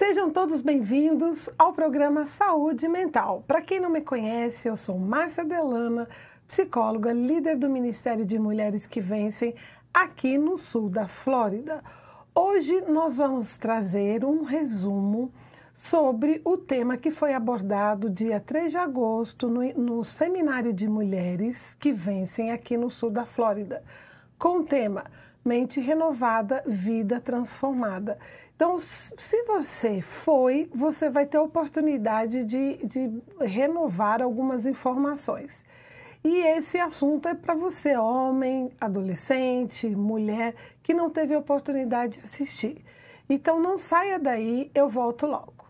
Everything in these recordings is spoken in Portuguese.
Sejam todos bem-vindos ao programa Saúde Mental. Para quem não me conhece, eu sou Márcia Delana, psicóloga, líder do Ministério de Mulheres que Vencem aqui no sul da Flórida. Hoje nós vamos trazer um resumo sobre o tema que foi abordado dia 3 de agosto no, no Seminário de Mulheres que Vencem aqui no sul da Flórida, com o tema Mente Renovada, Vida Transformada. Então, se você foi, você vai ter a oportunidade de, de renovar algumas informações. E esse assunto é para você, homem, adolescente, mulher, que não teve oportunidade de assistir. Então, não saia daí, eu volto logo.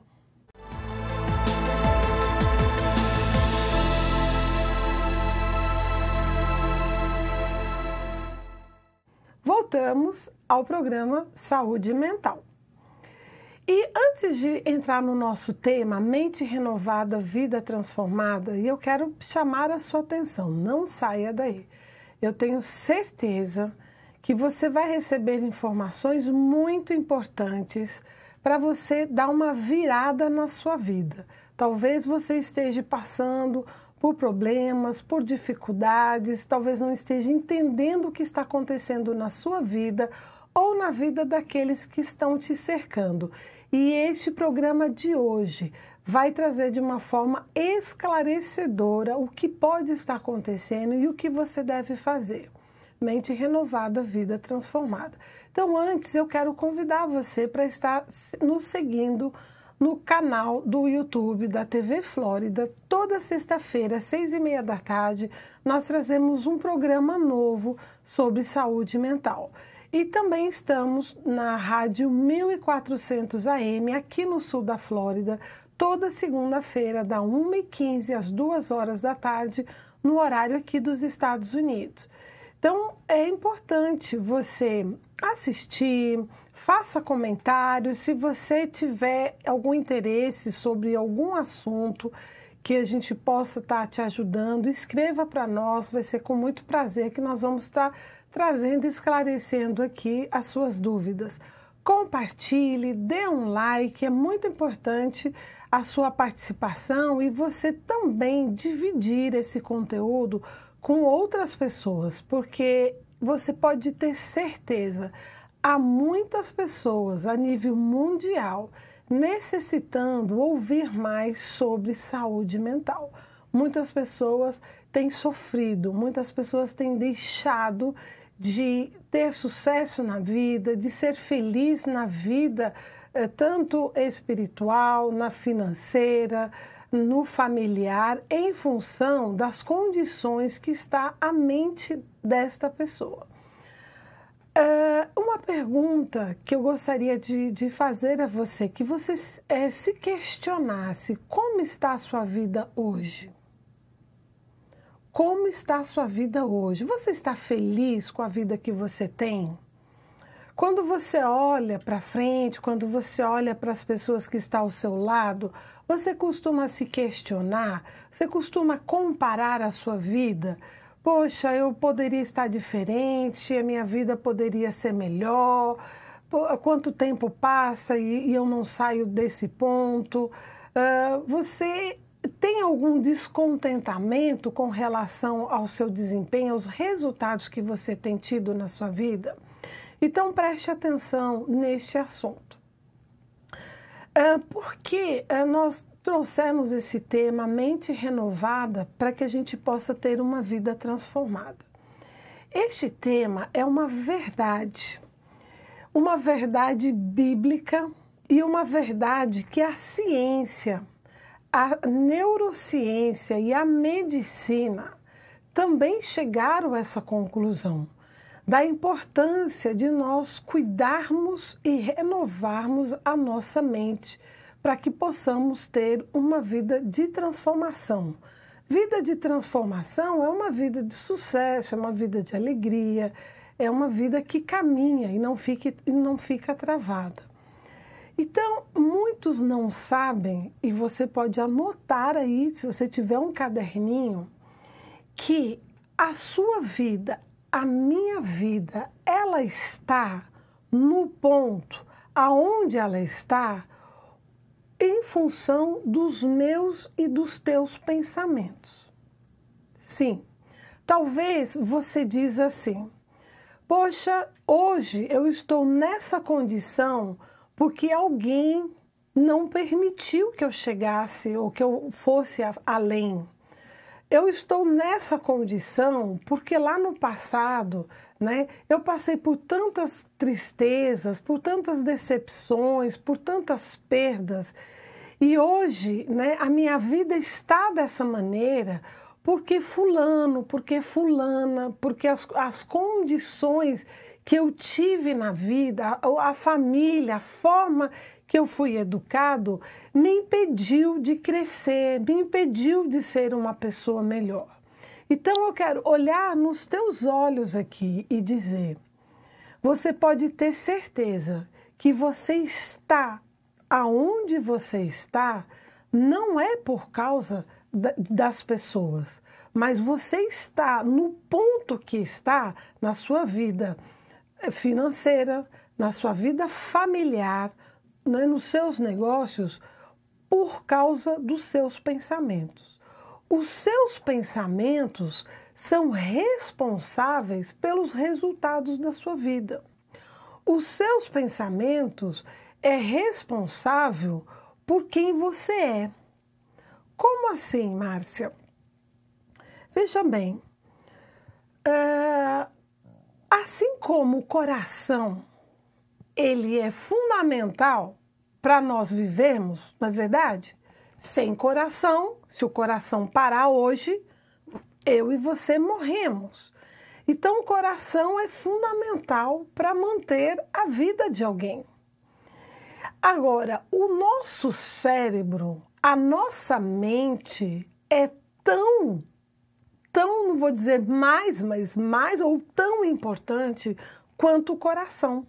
Voltamos ao programa Saúde Mental. E antes de entrar no nosso tema, mente renovada, vida transformada, e eu quero chamar a sua atenção, não saia daí. Eu tenho certeza que você vai receber informações muito importantes para você dar uma virada na sua vida. Talvez você esteja passando por problemas, por dificuldades, talvez não esteja entendendo o que está acontecendo na sua vida ou na vida daqueles que estão te cercando. E este programa de hoje vai trazer de uma forma esclarecedora o que pode estar acontecendo e o que você deve fazer. Mente renovada, vida transformada. Então, antes eu quero convidar você para estar nos seguindo no canal do YouTube da TV Flórida. Toda sexta-feira, às seis e meia da tarde, nós trazemos um programa novo sobre saúde mental. E também estamos na rádio 1400 AM, aqui no sul da Flórida, toda segunda-feira, da 1h15 às 2 horas da tarde, no horário aqui dos Estados Unidos. Então, é importante você assistir, faça comentários. Se você tiver algum interesse sobre algum assunto que a gente possa estar te ajudando, escreva para nós, vai ser com muito prazer que nós vamos estar trazendo e esclarecendo aqui as suas dúvidas. Compartilhe, dê um like, é muito importante a sua participação e você também dividir esse conteúdo com outras pessoas, porque você pode ter certeza, há muitas pessoas a nível mundial necessitando ouvir mais sobre saúde mental. Muitas pessoas têm sofrido, muitas pessoas têm deixado de ter sucesso na vida, de ser feliz na vida, eh, tanto espiritual, na financeira, no familiar, em função das condições que está a mente desta pessoa. Eh, uma pergunta que eu gostaria de, de fazer a você, que você eh, se questionasse como está a sua vida hoje como está a sua vida hoje? Você está feliz com a vida que você tem? Quando você olha para frente, quando você olha para as pessoas que estão ao seu lado, você costuma se questionar, você costuma comparar a sua vida. Poxa, eu poderia estar diferente, a minha vida poderia ser melhor. Quanto tempo passa e, eu não saio desse ponto? Ah, você tem algum descontentamento com relação ao seu desempenho, aos resultados que você tem tido na sua vida? Então preste atenção neste assunto. É, Por que é, nós trouxemos esse tema mente renovada para que a gente possa ter uma vida transformada? Este tema é uma verdade, uma verdade bíblica e uma verdade que a ciência a neurociência e a medicina também chegaram a essa conclusão da importância de nós cuidarmos e renovarmos a nossa mente para que possamos ter uma vida de transformação. Vida de transformação é uma vida de sucesso, é uma vida de alegria, é uma vida que caminha e não fica, e não fica travada. Então, muitos não sabem, e você pode anotar aí, se você tiver um caderninho, que a sua vida, a minha vida, ela está no ponto aonde ela está em função dos meus e dos teus pensamentos. Sim. Talvez você diz assim: "Poxa, hoje eu estou nessa condição porque alguém não permitiu que eu chegasse ou que eu fosse além. Eu estou nessa condição porque lá no passado, né, eu passei por tantas tristezas, por tantas decepções, por tantas perdas. E hoje, né, a minha vida está dessa maneira porque fulano, porque fulana, porque as, as condições que eu tive na vida, a, a família, a forma que eu fui educado, me impediu de crescer, me impediu de ser uma pessoa melhor. Então eu quero olhar nos teus olhos aqui e dizer: você pode ter certeza que você está aonde você está não é por causa das pessoas, mas você está no ponto que está na sua vida eh, financeira, na sua vida familiar, né, nos seus negócios, por causa dos seus pensamentos. Os seus pensamentos são responsáveis pelos resultados da sua vida. Os seus pensamentos é responsável por quem você é. Como assim, Márcia? Veja bem, uh, assim como o coração ele é fundamental para nós vivermos, na é verdade, sem coração, se o coração parar hoje, eu e você morremos. Então, o coração é fundamental para manter a vida de alguém. Agora, o nosso cérebro a nossa mente é tão, tão, não vou dizer mais, mas mais ou tão importante quanto o coração.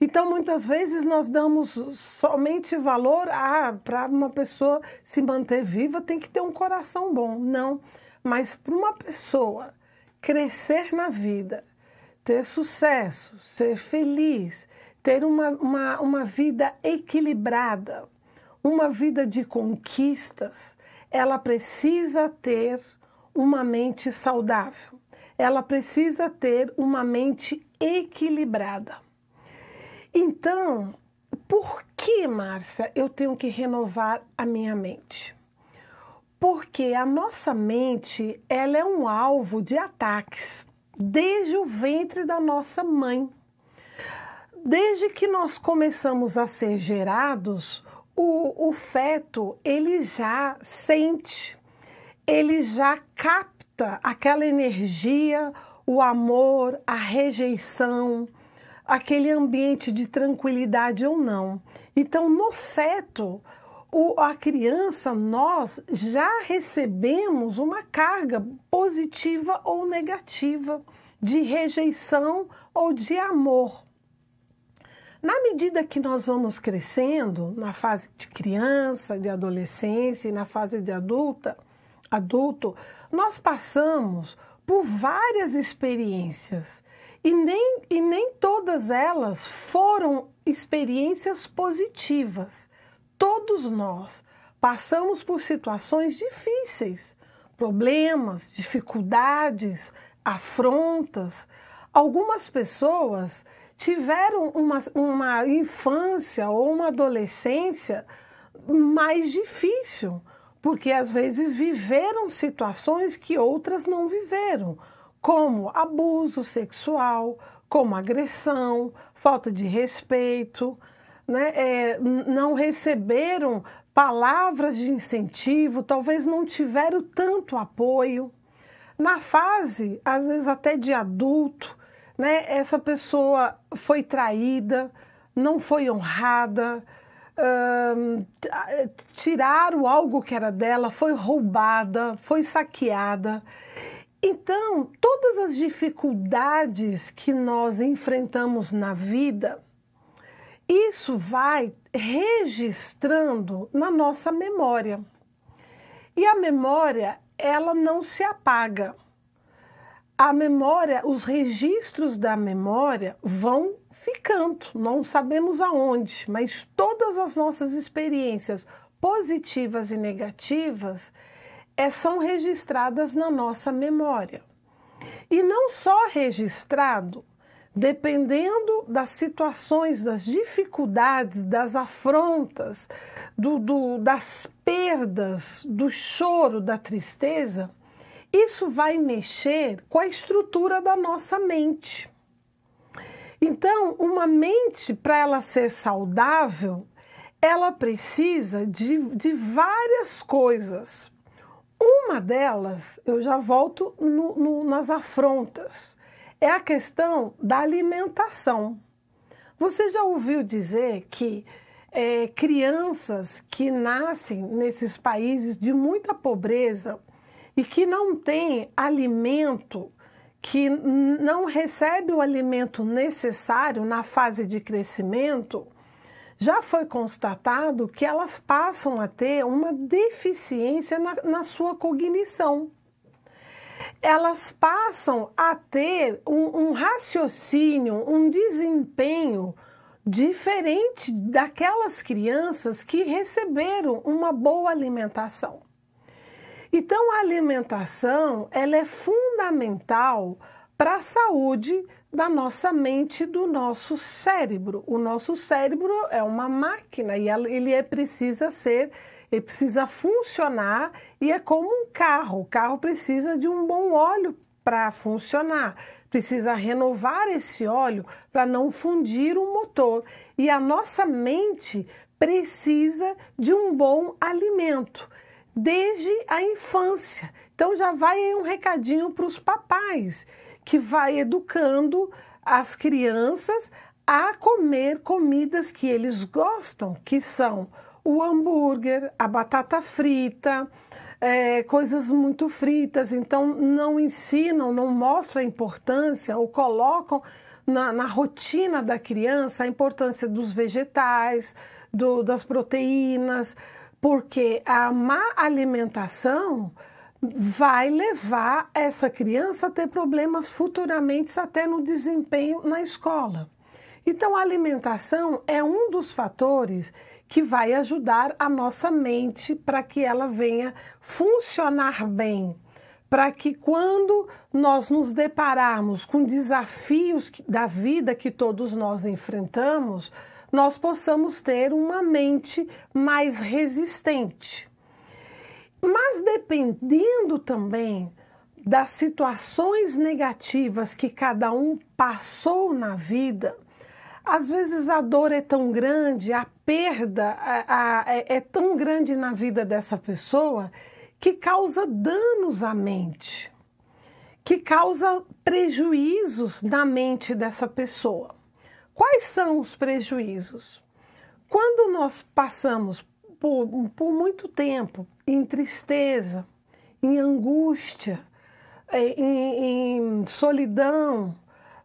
Então, muitas vezes nós damos somente valor a ah, para uma pessoa se manter viva tem que ter um coração bom. Não, mas para uma pessoa crescer na vida, ter sucesso, ser feliz, ter uma, uma, uma vida equilibrada, uma vida de conquistas, ela precisa ter uma mente saudável, ela precisa ter uma mente equilibrada. Então, por que, Márcia, eu tenho que renovar a minha mente? Porque a nossa mente, ela é um alvo de ataques desde o ventre da nossa mãe. Desde que nós começamos a ser gerados, o, o feto ele já sente, ele já capta aquela energia, o amor, a rejeição, aquele ambiente de tranquilidade ou não. Então, no feto, o, a criança, nós já recebemos uma carga positiva ou negativa de rejeição ou de amor. Na medida que nós vamos crescendo, na fase de criança, de adolescência e na fase de adulta, adulto, nós passamos por várias experiências e nem, e nem todas elas foram experiências positivas. Todos nós passamos por situações difíceis, problemas, dificuldades, afrontas. Algumas pessoas tiveram uma, uma infância ou uma adolescência mais difícil, porque às vezes viveram situações que outras não viveram, como abuso sexual, como agressão, falta de respeito, né? É, não receberam palavras de incentivo, talvez não tiveram tanto apoio. Na fase, às vezes até de adulto, né? Essa pessoa foi traída, não foi honrada, hum, tiraram algo que era dela, foi roubada, foi saqueada. Então, todas as dificuldades que nós enfrentamos na vida, isso vai registrando na nossa memória. E a memória, ela não se apaga a memória, os registros da memória vão ficando, não sabemos aonde, mas todas as nossas experiências positivas e negativas é, são registradas na nossa memória. E não só registrado, dependendo das situações, das dificuldades, das afrontas, do, do, das perdas, do choro, da tristeza isso vai mexer com a estrutura da nossa mente. Então, uma mente, para ela ser saudável, ela precisa de, de várias coisas. Uma delas, eu já volto no, no, nas afrontas, é a questão da alimentação. Você já ouviu dizer que é, crianças que nascem nesses países de muita pobreza, e que não tem alimento, que não recebe o alimento necessário na fase de crescimento, já foi constatado que elas passam a ter uma deficiência na, na sua cognição. Elas passam a ter um, um raciocínio, um desempenho diferente daquelas crianças que receberam uma boa alimentação. Então, a alimentação ela é fundamental para a saúde da nossa mente, do nosso cérebro. O nosso cérebro é uma máquina e ele é, precisa ser, ele precisa funcionar e é como um carro. O carro precisa de um bom óleo para funcionar. Precisa renovar esse óleo para não fundir o motor. E a nossa mente precisa de um bom alimento desde a infância. Então já vai aí um recadinho para os papais, que vai educando as crianças a comer comidas que eles gostam, que são o hambúrguer, a batata frita, é, coisas muito fritas. Então não ensinam, não mostram a importância ou colocam na, na rotina da criança a importância dos vegetais, do, das proteínas, porque a má alimentação vai levar essa criança a ter problemas futuramente até no desempenho na escola. Então, a alimentação é um dos fatores que vai ajudar a nossa mente para que ela venha funcionar bem, para que quando nós nos depararmos com desafios da vida que todos nós enfrentamos, nós possamos ter uma mente mais resistente. Mas dependendo também das situações negativas que cada um passou na vida, às vezes a dor é tão grande, a perda a, a, é, é tão grande na vida dessa pessoa que causa danos à mente, que causa prejuízos na mente dessa pessoa. Quais são os prejuízos? Quando nós passamos por, por muito tempo em tristeza, em angústia, é, em, em solidão,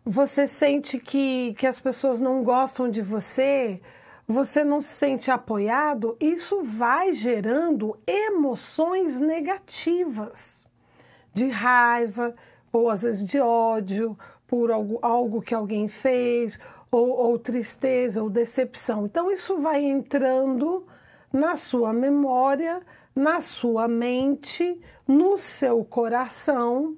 você sente que, que as pessoas não gostam de você, você não se sente apoiado, isso vai gerando emoções negativas de raiva, ou às vezes de ódio por algo, algo que alguém fez, ou, ou tristeza, ou decepção. Então, isso vai entrando na sua memória, na sua mente, no seu coração.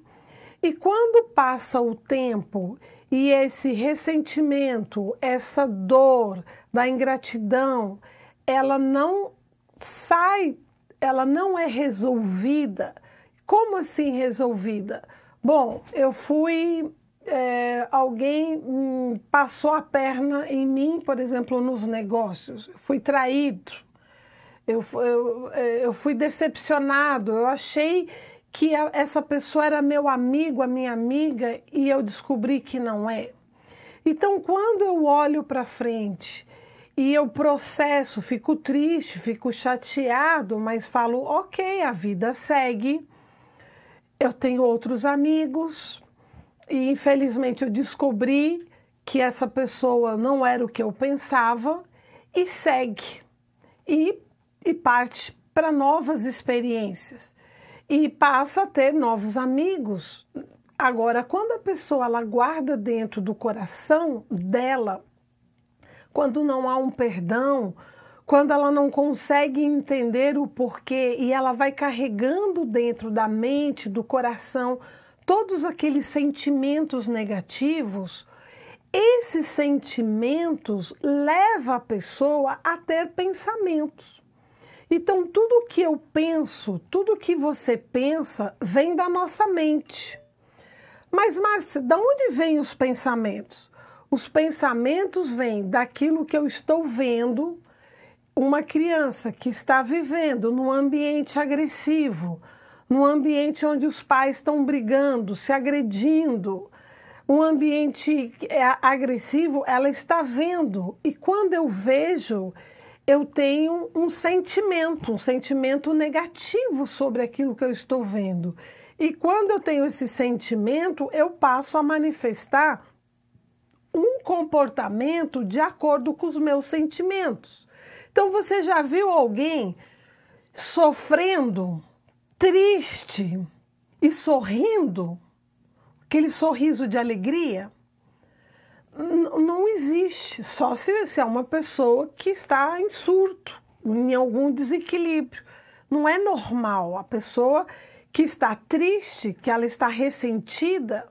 E quando passa o tempo e esse ressentimento, essa dor da ingratidão, ela não sai, ela não é resolvida. Como assim resolvida? Bom, eu fui é, alguém hum, passou a perna em mim, por exemplo, nos negócios. Eu fui traído, eu, eu, é, eu fui decepcionado, eu achei que a, essa pessoa era meu amigo, a minha amiga, e eu descobri que não é. Então, quando eu olho para frente e eu processo, fico triste, fico chateado, mas falo, ok, a vida segue, eu tenho outros amigos, e infelizmente eu descobri que essa pessoa não era o que eu pensava e segue e, e parte para novas experiências e passa a ter novos amigos. Agora, quando a pessoa ela guarda dentro do coração dela, quando não há um perdão, quando ela não consegue entender o porquê e ela vai carregando dentro da mente, do coração, todos aqueles sentimentos negativos, esses sentimentos levam a pessoa a ter pensamentos. Então, tudo que eu penso, tudo que você pensa, vem da nossa mente. Mas, Márcia, de onde vêm os pensamentos? Os pensamentos vêm daquilo que eu estou vendo, uma criança que está vivendo num ambiente agressivo, num ambiente onde os pais estão brigando, se agredindo, um ambiente é agressivo, ela está vendo. E quando eu vejo, eu tenho um sentimento, um sentimento negativo sobre aquilo que eu estou vendo. E quando eu tenho esse sentimento, eu passo a manifestar um comportamento de acordo com os meus sentimentos. Então você já viu alguém sofrendo triste e sorrindo, aquele sorriso de alegria, não existe. Só se, se é uma pessoa que está em surto, em algum desequilíbrio. Não é normal. A pessoa que está triste, que ela está ressentida,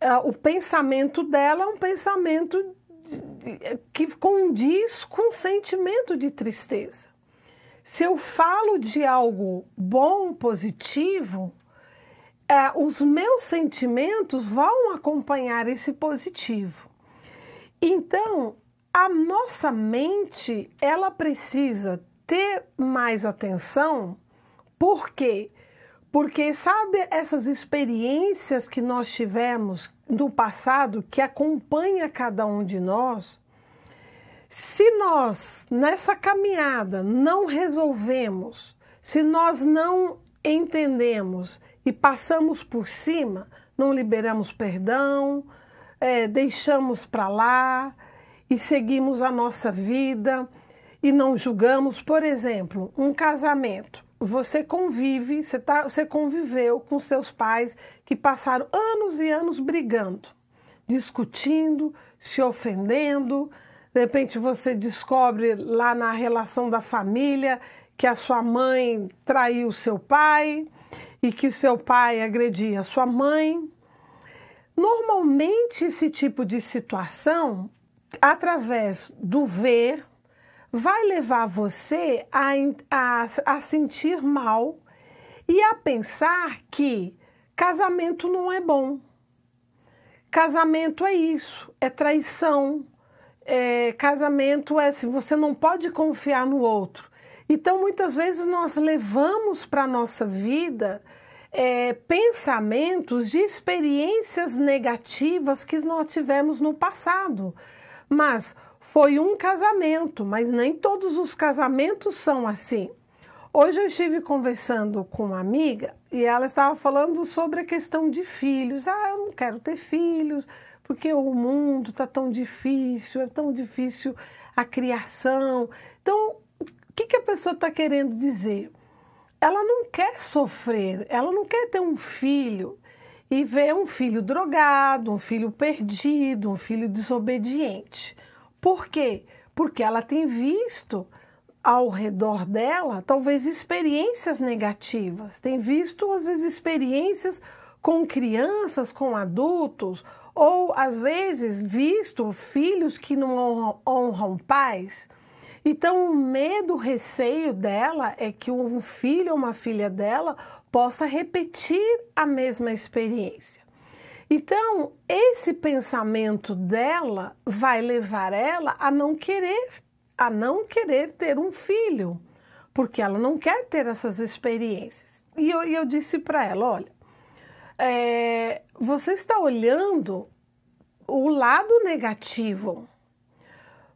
é, o pensamento dela é um pensamento que condiz com o sentimento de tristeza. Se eu falo de algo bom, positivo, é, os meus sentimentos vão acompanhar esse positivo. Então, a nossa mente, ela precisa ter mais atenção, por quê? Porque sabe essas experiências que nós tivemos no passado que acompanha cada um de nós, se nós, nessa caminhada, não resolvemos, se nós não entendemos e passamos por cima, não liberamos perdão, é, deixamos para lá e seguimos a nossa vida e não julgamos, por exemplo, um casamento. Você convive, você, tá, você conviveu com seus pais que passaram anos e anos brigando, discutindo, se ofendendo, de repente você descobre lá na relação da família que a sua mãe traiu seu pai e que seu pai agredia a sua mãe. Normalmente esse tipo de situação, através do ver, vai levar você a, a, a sentir mal e a pensar que casamento não é bom. Casamento é isso, é traição, é, casamento é se assim, você não pode confiar no outro. Então, muitas vezes, nós levamos para a nossa vida é, pensamentos de experiências negativas que nós tivemos no passado. Mas foi um casamento, mas nem todos os casamentos são assim. Hoje eu estive conversando com uma amiga e ela estava falando sobre a questão de filhos. Ah, eu não quero ter filhos, porque o mundo está tão difícil, é tão difícil a criação. Então, o que, que a pessoa está querendo dizer? Ela não quer sofrer, ela não quer ter um filho e ver um filho drogado, um filho perdido, um filho desobediente. Por quê? Porque ela tem visto ao redor dela, talvez experiências negativas, tem visto às vezes experiências com crianças, com adultos, ou, às vezes, visto filhos que não honram, honram pais. Então, o medo, o receio dela é que um filho ou uma filha dela possa repetir a mesma experiência. Então, esse pensamento dela vai levar ela a não querer, a não querer ter um filho, porque ela não quer ter essas experiências. E eu, eu disse para ela, olha, é, você está olhando o lado negativo.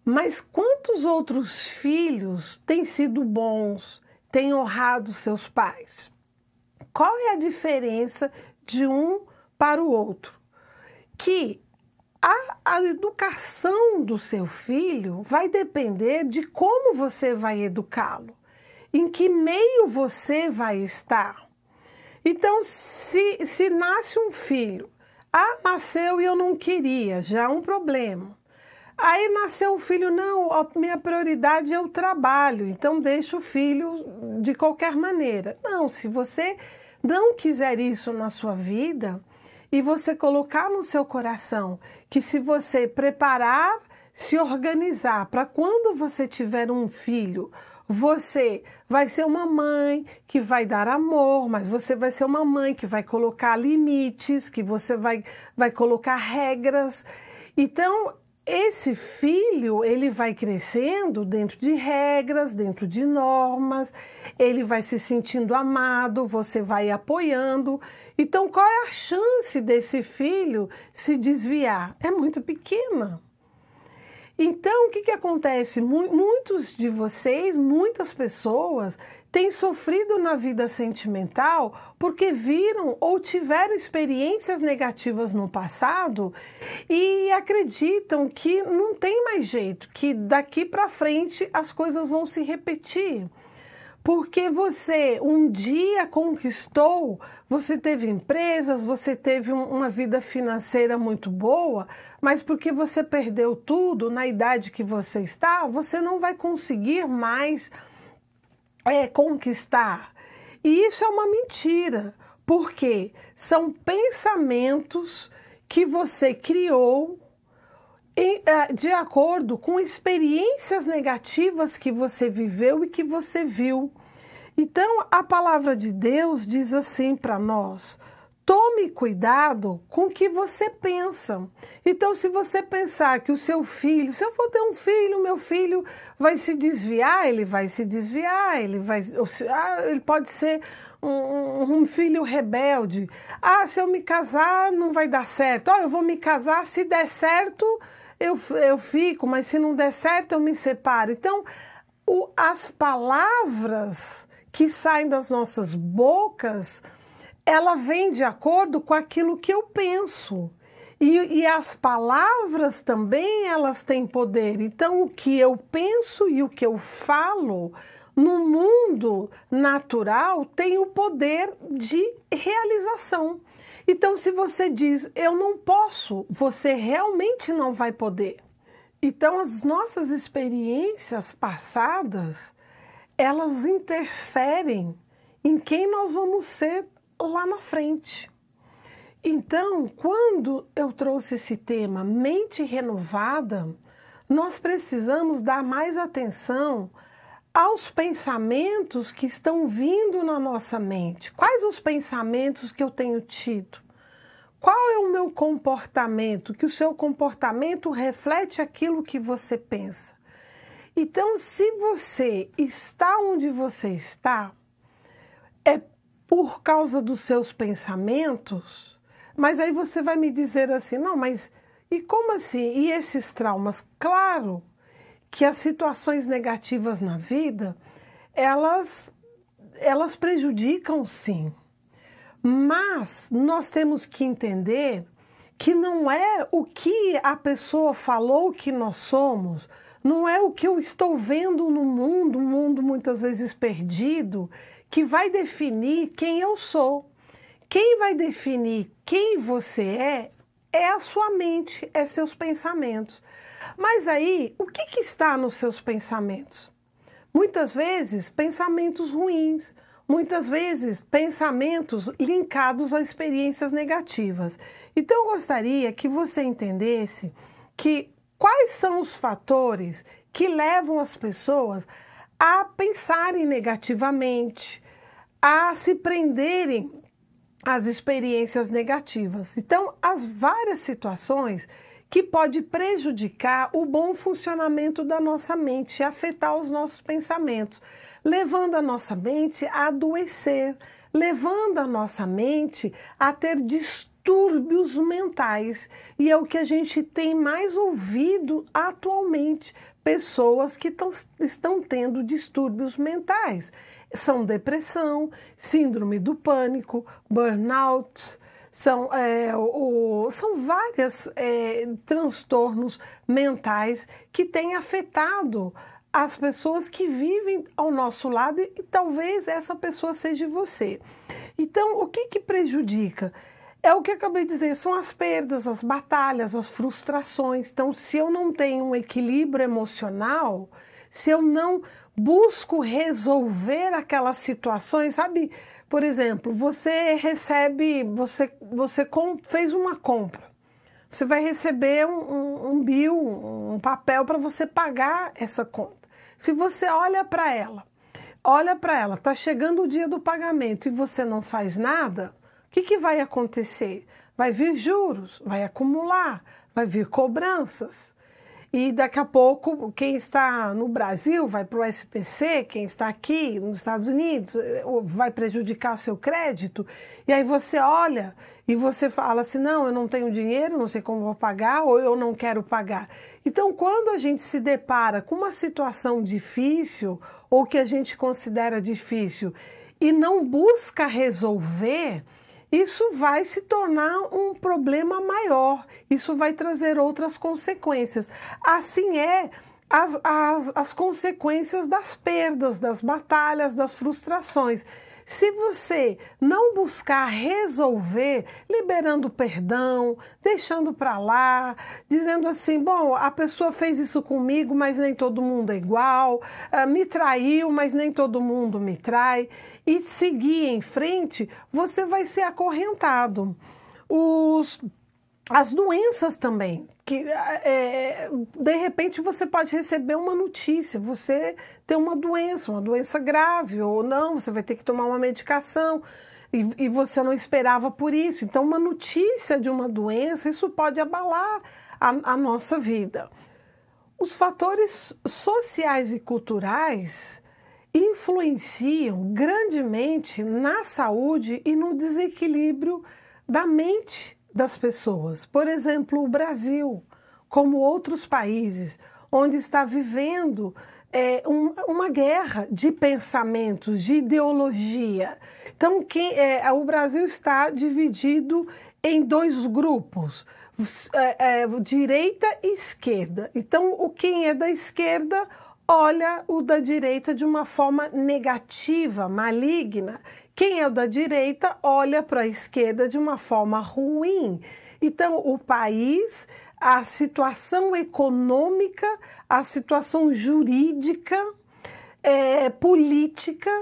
Mas quantos outros filhos têm sido bons, têm honrado seus pais? Qual é a diferença de um para o outro? Que a, a, educação do seu filho vai depender de como você vai educá-lo, em que meio você vai estar. Então, se, se nasce um filho, ah, nasceu e eu não queria, já é um problema. Aí nasceu o filho, não, a minha prioridade é o trabalho, então deixa o filho de qualquer maneira. Não, se você não quiser isso na sua vida e você colocar no seu coração que se você preparar, se organizar para quando você tiver um filho você vai ser uma mãe que vai dar amor, mas você vai ser uma mãe que vai colocar limites, que você vai, vai colocar regras. Então, esse filho, ele vai crescendo dentro de regras, dentro de normas, ele vai se sentindo amado, você vai apoiando. Então, qual é a chance desse filho se desviar? É muito pequena. Então, o que, que acontece? Muitos de vocês, muitas pessoas, têm sofrido na vida sentimental porque viram ou tiveram experiências negativas no passado e acreditam que não tem mais jeito, que daqui para frente as coisas vão se repetir porque você um dia conquistou, você teve empresas, você teve um, uma vida financeira muito boa, mas porque você perdeu tudo na idade que você está, você não vai conseguir mais é, conquistar. E isso é uma mentira, porque são pensamentos que você criou é, de acordo com experiências negativas que você viveu e que você viu. Então, a palavra de Deus diz assim para nós: tome cuidado com o que você pensa. Então, se você pensar que o seu filho, se eu for ter um filho, meu filho vai se desviar, ele vai se desviar, ele vai, ah, ele pode ser um, um, filho rebelde. Ah, se eu me casar, não vai dar certo. Ah, eu vou me casar, se der certo, eu, eu fico, mas se não der certo, eu me separo. Então, o, as palavras que saem das nossas bocas, ela vem de acordo com aquilo que eu penso. E, e, as palavras também elas têm poder. Então, o que eu penso e o que eu falo no mundo natural tem o poder de realização. Então, se você diz eu não posso, você realmente não vai poder. Então, as nossas experiências passadas elas interferem em quem nós vamos ser lá na frente. Então, quando eu trouxe esse tema mente renovada, nós precisamos dar mais atenção aos pensamentos que estão vindo na nossa mente. Quais os pensamentos que eu tenho tido? Qual é o meu comportamento? Que o seu comportamento reflete aquilo que você pensa. Então, se você está onde você está, é por causa dos seus pensamentos. Mas aí você vai me dizer assim: não, mas e como assim? E esses traumas? Claro que as situações negativas na vida, elas, elas prejudicam sim. Mas nós temos que entender que não é o que a pessoa falou que nós somos, não é o que eu estou vendo no mundo, um mundo muitas vezes perdido, que vai definir quem eu sou. Quem vai definir quem você é é a sua mente, é seus pensamentos. Mas aí, o que, que está nos seus pensamentos? Muitas vezes, pensamentos ruins, muitas vezes pensamentos linkados a experiências negativas. Então, eu gostaria que você entendesse que quais são os fatores que levam as pessoas a pensarem negativamente, a se prenderem às experiências negativas. Então, as várias situações que pode prejudicar o bom funcionamento da nossa mente e afetar os nossos pensamentos, levando a nossa mente a adoecer, levando a nossa mente a ter distúrbios mentais. E é o que a gente tem mais ouvido atualmente: pessoas que tão, estão tendo distúrbios mentais. São depressão, síndrome do pânico, burnout são, é, o, são vários é, transtornos mentais que têm afetado as pessoas que vivem ao nosso lado e talvez essa pessoa seja você. Então, o que, que prejudica? É o que acabei de dizer, são as perdas, as batalhas, as frustrações. Então, se eu não tenho um equilíbrio emocional, se eu não busco resolver aquelas situações, sabe? Por exemplo, você recebe, você, você fez uma compra, você vai receber um, um, um bill, um papel para você pagar essa conta. Se você olha para ela, olha para ela, está chegando o dia do pagamento e você não faz nada, o que, que vai acontecer? Vai vir juros, vai acumular, vai vir cobranças. E daqui a pouco, quem está no Brasil vai para o SPC, quem está aqui nos Estados Unidos eh, vai prejudicar o seu crédito. E aí você olha e você fala assim: não, eu não tenho dinheiro, não sei como vou pagar, ou eu não quero pagar. Então, quando a gente se depara com uma situação difícil, ou que a gente considera difícil, e não busca resolver isso vai se tornar um problema maior, isso vai trazer outras consequências. Assim é as, as, as consequências das perdas, das batalhas, das frustrações. Se você não buscar resolver, liberando perdão, deixando para lá, dizendo assim: bom, a pessoa fez isso comigo, mas nem todo mundo é igual, ah, me traiu, mas nem todo mundo me trai e seguir em frente, você vai ser acorrentado. Os, as doenças também, que é, é, de repente você pode receber uma notícia, você tem uma doença, uma doença grave ou não, você vai ter que tomar uma medicação e, e você não esperava por isso. Então, uma notícia de uma doença, isso pode abalar a, a nossa vida. Os fatores sociais e culturais influenciam grandemente na saúde e no desequilíbrio da mente das pessoas. Por exemplo, o Brasil, como outros países, onde está vivendo é, um, uma guerra de pensamentos, de ideologia. Então, quem, é, o Brasil está dividido em dois grupos, é, é, direita e esquerda. Então, o quem é da esquerda olha o da direita de uma forma negativa, maligna. Quem é o da direita olha para a esquerda de uma forma ruim. Então, o país, a situação econômica, a situação jurídica, é, política,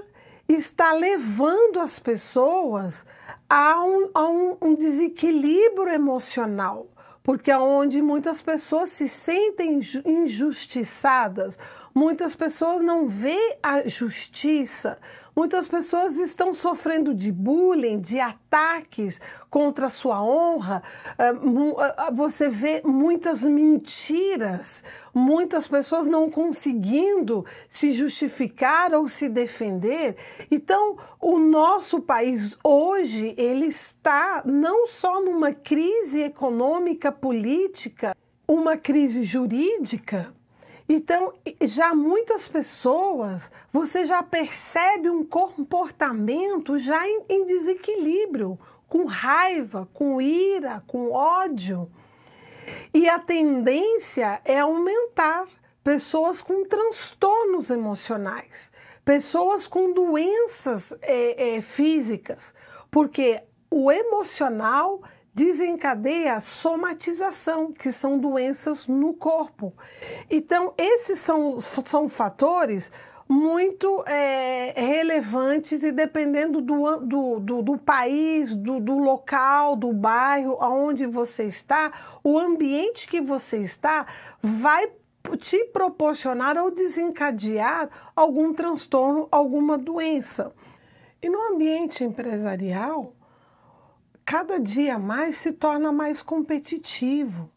está levando as pessoas a um, a um, um desequilíbrio emocional porque é onde muitas pessoas se sentem injustiçadas, Muitas pessoas não vê a justiça. Muitas pessoas estão sofrendo de bullying, de ataques contra a sua honra. É, é, você vê muitas mentiras, muitas pessoas não conseguindo se justificar ou se defender. Então, o nosso país hoje, ele está não só numa crise econômica, política, uma crise jurídica, então, já muitas pessoas, você já percebe um comportamento já em, em desequilíbrio, com raiva, com ira, com ódio. E a tendência é aumentar pessoas com transtornos emocionais, pessoas com doenças é, é, físicas, porque o emocional desencadeia a somatização, que são doenças no corpo. Então, esses são, são fatores muito é, relevantes e dependendo do, do, do, do país, do, do, local, do bairro aonde você está, o ambiente que você está vai te proporcionar ou desencadear algum transtorno, alguma doença. E no ambiente empresarial, cada dia mais se torna mais competitivo.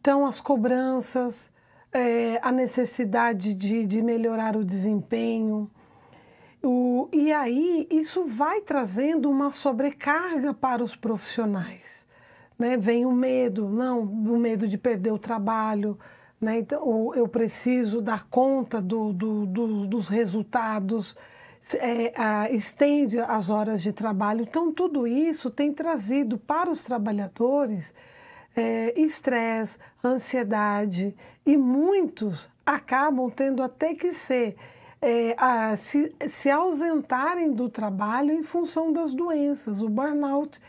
Então, as cobranças, é, a necessidade de, de melhorar o desempenho. O, e aí, isso vai trazendo uma sobrecarga para os profissionais. Né? Vem o medo, não, o medo de perder o trabalho, né? então, eu preciso dar conta do, do, do, dos resultados é, a, estende as horas de trabalho. Então, tudo isso tem trazido para os trabalhadores é, estresse, é, ansiedade e muitos acabam tendo até que ser. É, a, se, se ausentarem do trabalho em função das doenças. O burnout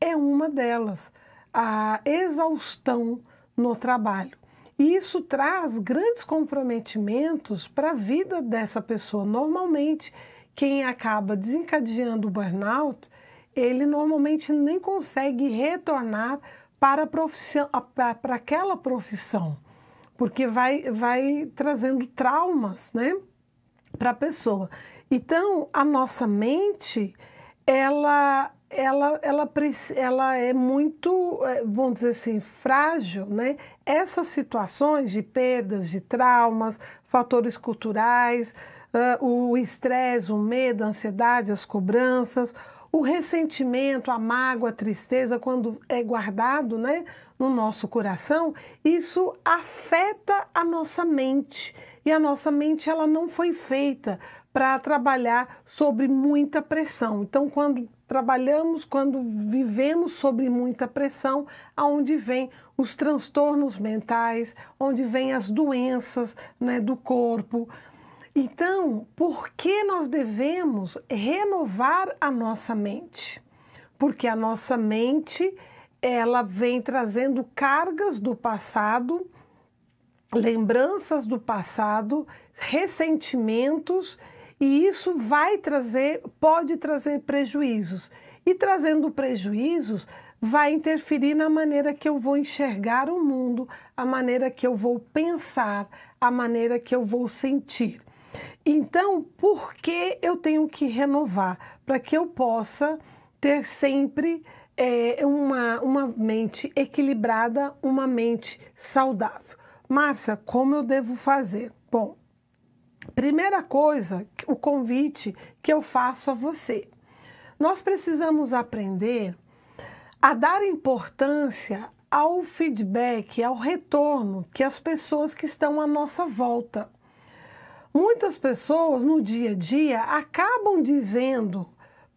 é uma delas, a exaustão no trabalho. E isso traz grandes comprometimentos para a vida dessa pessoa. Normalmente, quem acaba desencadeando o burnout, ele normalmente nem consegue retornar para, a para aquela profissão, porque vai, vai trazendo traumas né, para a pessoa. Então, a nossa mente, ela, ela, ela, ela é muito, eh, vamos dizer assim, frágil, né? Essas situações de perdas, de traumas, fatores culturais, uh, o estresse, o medo, a ansiedade, as cobranças, o ressentimento, a mágoa, a tristeza, quando é guardado né, no nosso coração, isso afeta a nossa mente. E a nossa mente ela não foi feita para trabalhar sobre muita pressão. Então, quando trabalhamos, quando vivemos sobre muita pressão, aonde vem os transtornos mentais, onde vem as doenças né, do corpo, então, por que nós devemos renovar a nossa mente? Porque a nossa mente, ela vem trazendo cargas do passado, lembranças do passado, ressentimentos, e isso vai trazer, pode trazer prejuízos. E trazendo prejuízos, vai interferir na maneira que eu vou enxergar o mundo, a maneira que eu vou pensar, a maneira que eu vou sentir. Então, por que eu tenho que renovar? Para que eu possa ter sempre é, uma, uma mente equilibrada, uma mente saudável. Márcia, como eu devo fazer? Bom, primeira coisa, o convite que eu faço a você. Nós precisamos aprender a dar importância ao feedback, ao retorno que as pessoas que estão à nossa volta Muitas pessoas no dia a dia acabam dizendo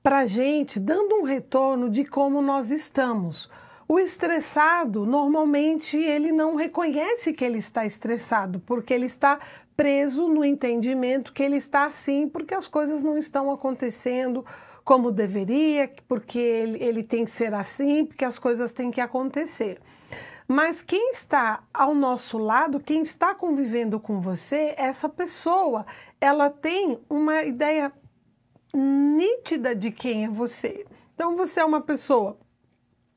para gente, dando um retorno de como nós estamos. O estressado, normalmente, ele não reconhece que ele está estressado, porque ele está preso no entendimento que ele está assim, porque as coisas não estão acontecendo como deveria, porque ele, ele tem que ser assim, porque as coisas têm que acontecer. Mas quem está ao nosso lado, quem está convivendo com você, essa pessoa, ela tem uma ideia nítida de quem é você. Então você é uma pessoa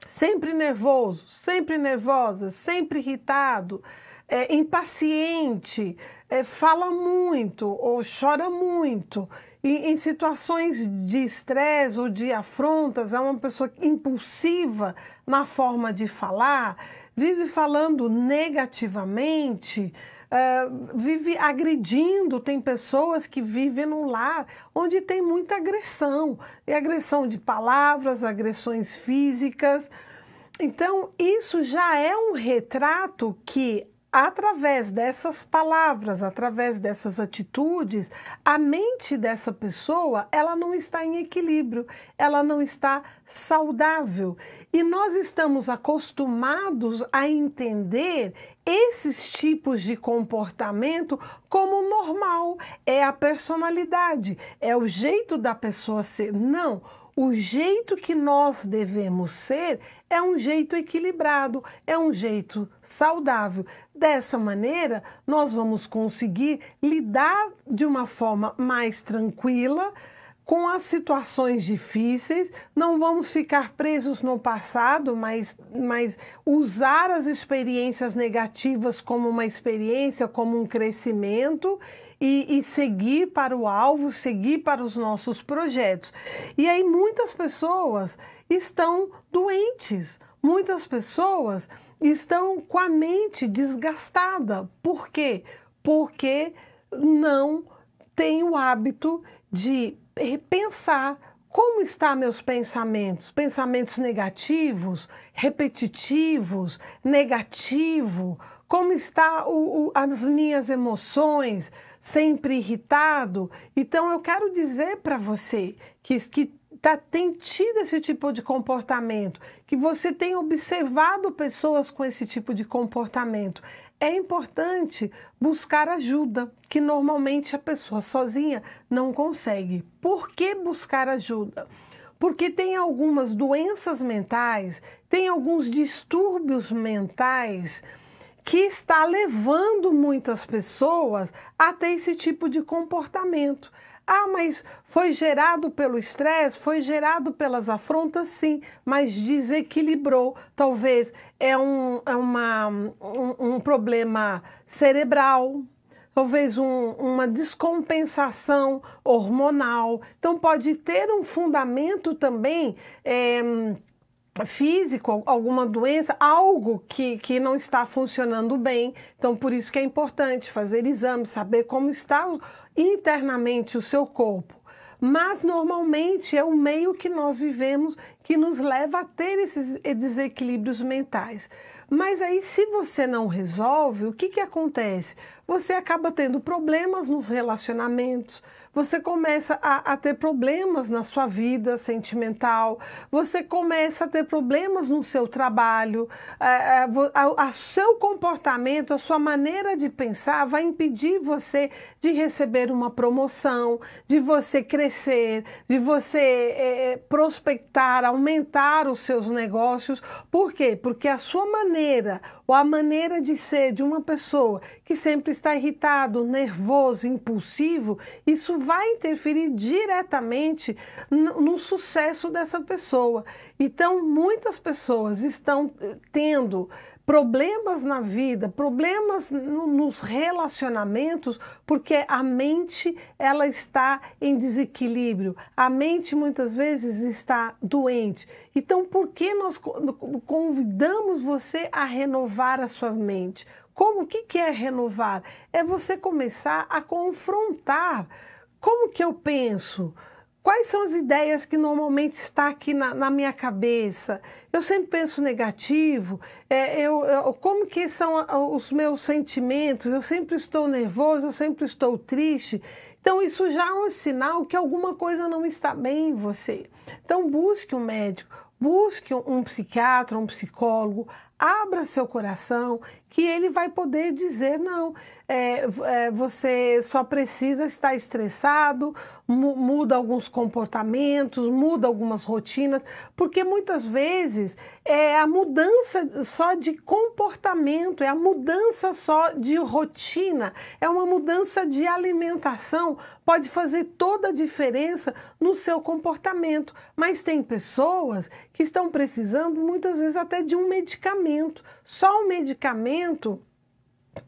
sempre nervoso, sempre nervosa, sempre irritado, é, impaciente, é, fala muito ou chora muito. E em situações de estresse ou de afrontas, é uma pessoa impulsiva na forma de falar, vive falando negativamente, uh, vive agredindo. Tem pessoas que vivem num lar onde tem muita agressão e agressão de palavras, agressões físicas. Então, isso já é um retrato que através dessas palavras, através dessas atitudes, a mente dessa pessoa, ela não está em equilíbrio, ela não está saudável. E nós estamos acostumados a entender esses tipos de comportamento como normal, é a personalidade, é o jeito da pessoa ser. Não, o jeito que nós devemos ser é um jeito equilibrado, é um jeito saudável. Dessa maneira, nós vamos conseguir lidar de uma forma mais tranquila com as situações difíceis, não vamos ficar presos no passado, mas, mas usar as experiências negativas como uma experiência, como um crescimento e, e, seguir para o alvo, seguir para os nossos projetos. E aí muitas pessoas estão doentes, muitas pessoas estão com a mente desgastada. Por quê? Porque não tem o hábito de repensar como estão meus pensamentos? Pensamentos negativos, repetitivos, negativo? Como está o, o, as minhas emoções? Sempre irritado? Então eu quero dizer para você que, que tá, tem tido esse tipo de comportamento, que você tem observado pessoas com esse tipo de comportamento, é importante buscar ajuda, que normalmente a pessoa sozinha não consegue. Por que buscar ajuda? Porque tem algumas doenças mentais, tem alguns distúrbios mentais que está levando muitas pessoas a ter esse tipo de comportamento. Ah, mas foi gerado pelo estresse, foi gerado pelas afrontas, sim, mas desequilibrou. Talvez é um, é uma, um, um problema cerebral, talvez um, uma descompensação hormonal. Então, pode ter um fundamento também. É, físico, alguma doença, algo que, que não está funcionando bem. Então, por isso que é importante fazer exames, saber como está internamente o seu corpo. Mas normalmente é o meio que nós vivemos que nos leva a ter esses eh, desequilíbrios mentais. Mas aí, se você não resolve, o que, que acontece? você acaba tendo problemas nos relacionamentos, você começa a, a, ter problemas na sua vida sentimental, você começa a ter problemas no seu trabalho, é, é, o a, seu comportamento, a sua maneira de pensar vai impedir você de receber uma promoção, de você crescer, de você é, é prospectar, aumentar os seus negócios. Por quê? Porque a sua maneira, ou a maneira de ser de uma pessoa que sempre está irritado, nervoso, impulsivo, isso vai interferir diretamente no, no sucesso dessa pessoa. Então, muitas pessoas estão eh, tendo problemas na vida, problemas no, nos relacionamentos, porque a mente ela está em desequilíbrio. A mente muitas vezes está doente. Então, por que nós convidamos você a renovar a sua mente? Como o que, que é renovar? É você começar a confrontar como que eu penso? quais são as ideias que normalmente está aqui na, na minha cabeça? Eu sempre penso negativo, é, eu, eu, como que são os meus sentimentos? Eu sempre estou nervoso, eu sempre estou triste. Então, isso já é um sinal que alguma coisa não está bem em você. Então, busque um médico, busque um psiquiatra, um psicólogo, abra seu coração, que ele vai poder dizer: não, é, é, você só precisa estar estressado, mu muda alguns comportamentos, muda algumas rotinas, porque muitas vezes é a mudança só de comportamento, é a mudança só de rotina, é uma mudança de alimentação, pode fazer toda a diferença no seu comportamento. Mas tem pessoas que estão precisando muitas vezes até de um medicamento. Só o medicamento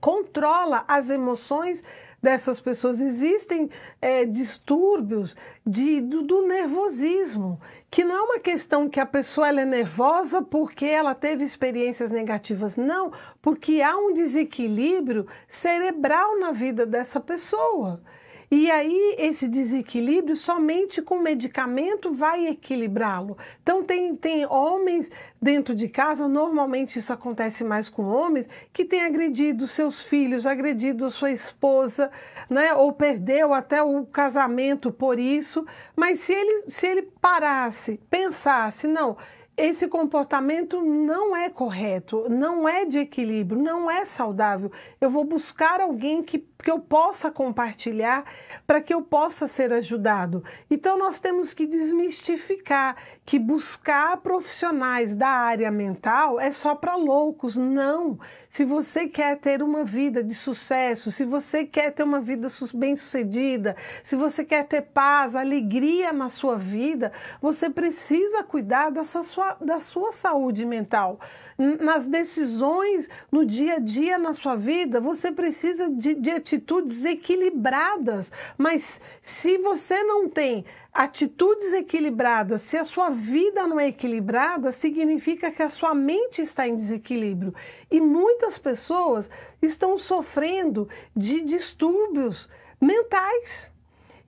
controla as emoções dessas pessoas. Existem é, distúrbios de, do, do, nervosismo, que não é uma questão que a pessoa é nervosa porque ela teve experiências negativas, não, porque há um desequilíbrio cerebral na vida dessa pessoa. E aí esse desequilíbrio somente com medicamento vai equilibrá-lo. Então tem, tem homens dentro de casa, normalmente isso acontece mais com homens, que têm agredido seus filhos, agredido sua esposa, né? ou perdeu até o casamento por isso. Mas se ele, se ele parasse, pensasse, não, esse comportamento não é correto, não é de equilíbrio, não é saudável. Eu vou buscar alguém que, que eu possa compartilhar para que eu possa ser ajudado. Então, nós temos que desmistificar que buscar profissionais da área mental é só para loucos. Não. Se você quer ter uma vida de sucesso, se você quer ter uma vida bem-sucedida, se você quer ter paz, alegria na sua vida, você precisa cuidar dessa sua, da sua saúde mental. Nas decisões, no dia a dia, na sua vida, você precisa de, de atitudes equilibradas. Mas se você não tem atitudes equilibradas. Se a sua vida não é equilibrada, significa que a sua mente está em desequilíbrio. E muitas pessoas estão sofrendo de distúrbios mentais.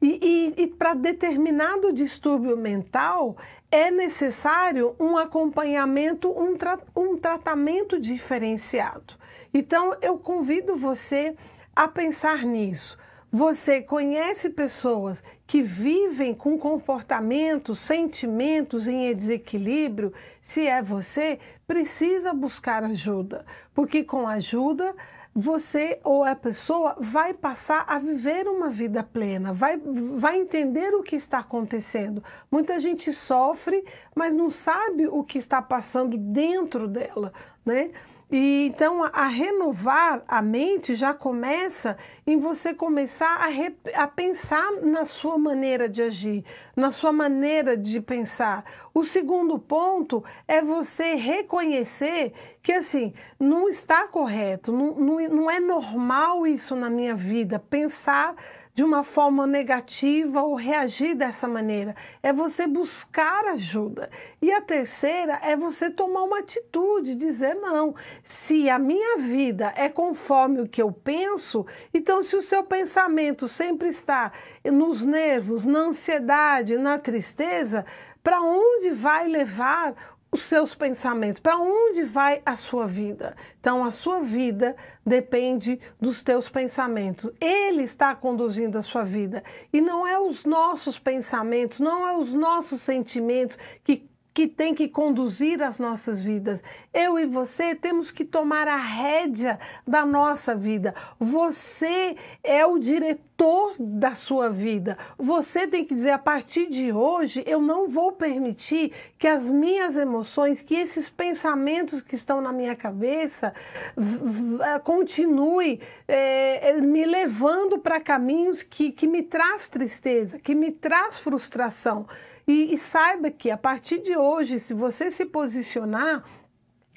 E, e, e para determinado distúrbio mental é necessário um acompanhamento, um, tra um tratamento diferenciado. Então eu convido você a pensar nisso você conhece pessoas que vivem com comportamentos, sentimentos em desequilíbrio, se é você, precisa buscar ajuda, porque com ajuda você ou a pessoa vai passar a viver uma vida plena, vai, vai entender o que está acontecendo. Muita gente sofre, mas não sabe o que está passando dentro dela, né? E então a renovar a mente já começa em você começar a, re, a, pensar na sua maneira de agir, na sua maneira de pensar. O segundo ponto é você reconhecer que assim não está correto, não, não, não é normal isso na minha vida, pensar de uma forma negativa ou reagir dessa maneira. É você buscar ajuda. E a terceira é você tomar uma atitude, dizer não. Se a minha vida é conforme o que eu penso, então se o seu pensamento sempre está nos nervos, na ansiedade, na tristeza, para onde vai levar os seus pensamentos, para onde vai a sua vida? Então, a sua vida depende dos teus pensamentos. Ele está conduzindo a sua vida e não é os nossos pensamentos, não é os nossos sentimentos que que tem que conduzir as nossas vidas. Eu e você temos que tomar a rédea da nossa vida. Você é o diretor da sua vida. Você tem que dizer: a partir de hoje, eu não vou permitir que as minhas emoções, que esses pensamentos que estão na minha cabeça, eh, continue é, me levando para caminhos que, que me traz tristeza, que me traz frustração. E, e saiba que a partir de hoje, se você se posicionar,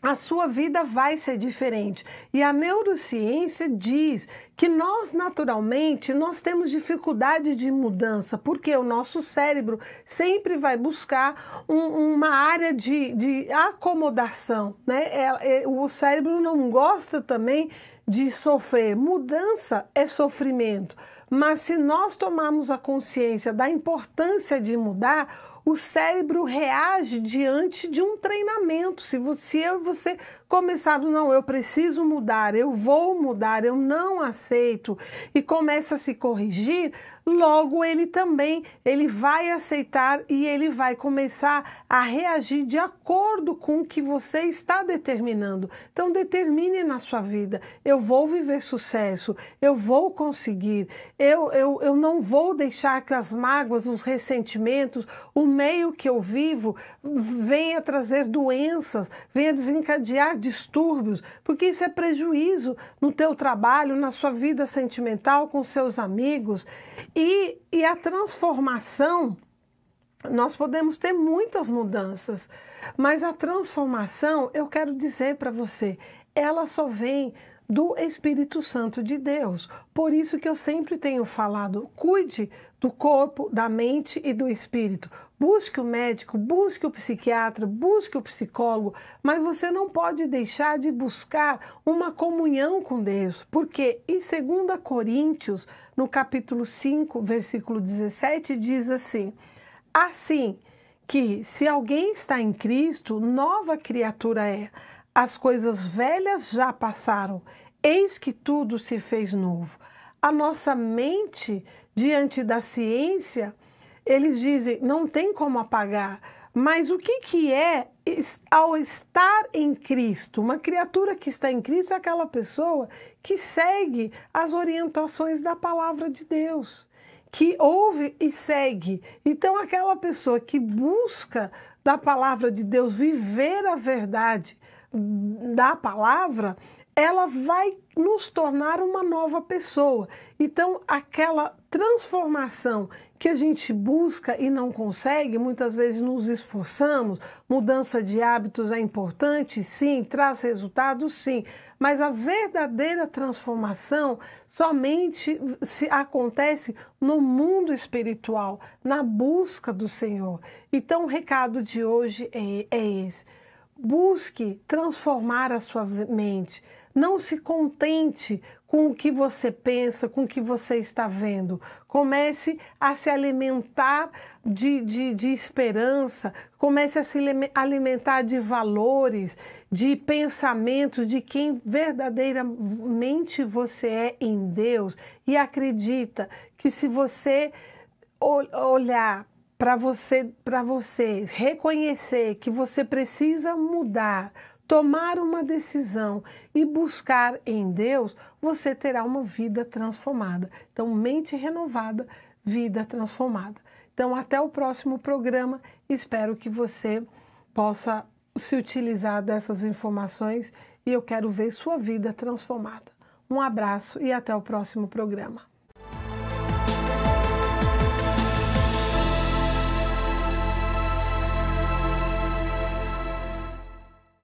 a sua vida vai ser diferente. E a neurociência diz que nós naturalmente nós temos dificuldade de mudança, porque o nosso cérebro sempre vai buscar um, uma área de, de acomodação. Né? É, é, o cérebro não gosta também de sofrer. Mudança é sofrimento. Mas se nós tomarmos a consciência da importância de mudar, o cérebro reage diante de um treinamento. Se você, você começar, não, eu preciso mudar, eu vou mudar, eu não aceito, e começa a se corrigir, logo ele também ele vai aceitar e ele vai começar a reagir de acordo com o que você está determinando. Então determine na sua vida, eu vou viver sucesso, eu vou conseguir, eu, eu, eu não vou deixar que as mágoas, os ressentimentos, o meio que eu vivo venha trazer doenças, venha desencadear distúrbios, porque isso é prejuízo no teu trabalho, na sua vida sentimental, com seus amigos. E, e a transformação, nós podemos ter muitas mudanças, mas a transformação, eu quero dizer para você, ela só vem do Espírito Santo de Deus. Por isso que eu sempre tenho falado, cuide do corpo, da mente e do espírito, Busque o médico, busque o psiquiatra, busque o psicólogo, mas você não pode deixar de buscar uma comunhão com Deus, porque em 2 Coríntios, no capítulo 5, versículo 17, diz assim: Assim que se alguém está em Cristo, nova criatura é. As coisas velhas já passaram, eis que tudo se fez novo. A nossa mente diante da ciência eles dizem não tem como apagar. Mas o que, que é ao estar em Cristo? Uma criatura que está em Cristo é aquela pessoa que segue as orientações da palavra de Deus, que ouve e segue. Então, aquela pessoa que busca da palavra de Deus viver a verdade da palavra, ela vai nos tornar uma nova pessoa. Então, aquela transformação que a gente busca e não consegue, muitas vezes nos esforçamos, mudança de hábitos é importante, sim, traz resultados, sim, mas a verdadeira transformação somente se acontece no mundo espiritual, na busca do Senhor. Então, o recado de hoje é, é esse. Busque transformar a sua mente não se contente com o que você pensa, com o que você está vendo. Comece a se alimentar de, de, de esperança, comece a se alimentar de valores, de pensamentos, de quem verdadeiramente você é em Deus. E acredita que se você olhar para você, para você reconhecer que você precisa mudar tomar uma decisão e buscar em Deus, você terá uma vida transformada. Então, mente renovada, vida transformada. Então, até o próximo programa. Espero que você possa se utilizar dessas informações e eu quero ver sua vida transformada. Um abraço e até o próximo programa.